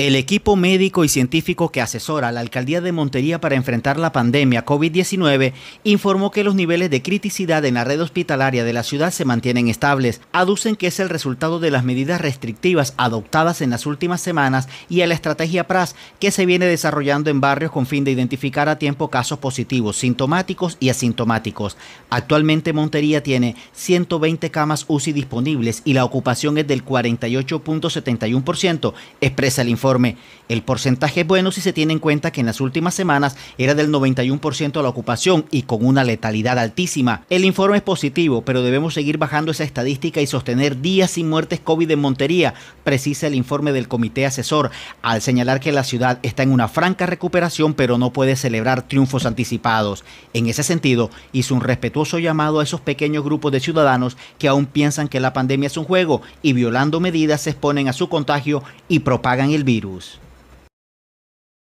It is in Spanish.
El equipo médico y científico que asesora a la alcaldía de Montería para enfrentar la pandemia COVID-19 informó que los niveles de criticidad en la red hospitalaria de la ciudad se mantienen estables. Aducen que es el resultado de las medidas restrictivas adoptadas en las últimas semanas y a la estrategia PRAS que se viene desarrollando en barrios con fin de identificar a tiempo casos positivos, sintomáticos y asintomáticos. Actualmente Montería tiene 120 camas UCI disponibles y la ocupación es del 48.71%, expresa el informe el porcentaje es bueno si se tiene en cuenta que en las últimas semanas era del 91% la ocupación y con una letalidad altísima. El informe es positivo, pero debemos seguir bajando esa estadística y sostener días sin muertes COVID en Montería, precisa el informe del comité asesor, al señalar que la ciudad está en una franca recuperación pero no puede celebrar triunfos anticipados. En ese sentido, hizo un respetuoso llamado a esos pequeños grupos de ciudadanos que aún piensan que la pandemia es un juego y violando medidas se exponen a su contagio y propagan el virus. virus.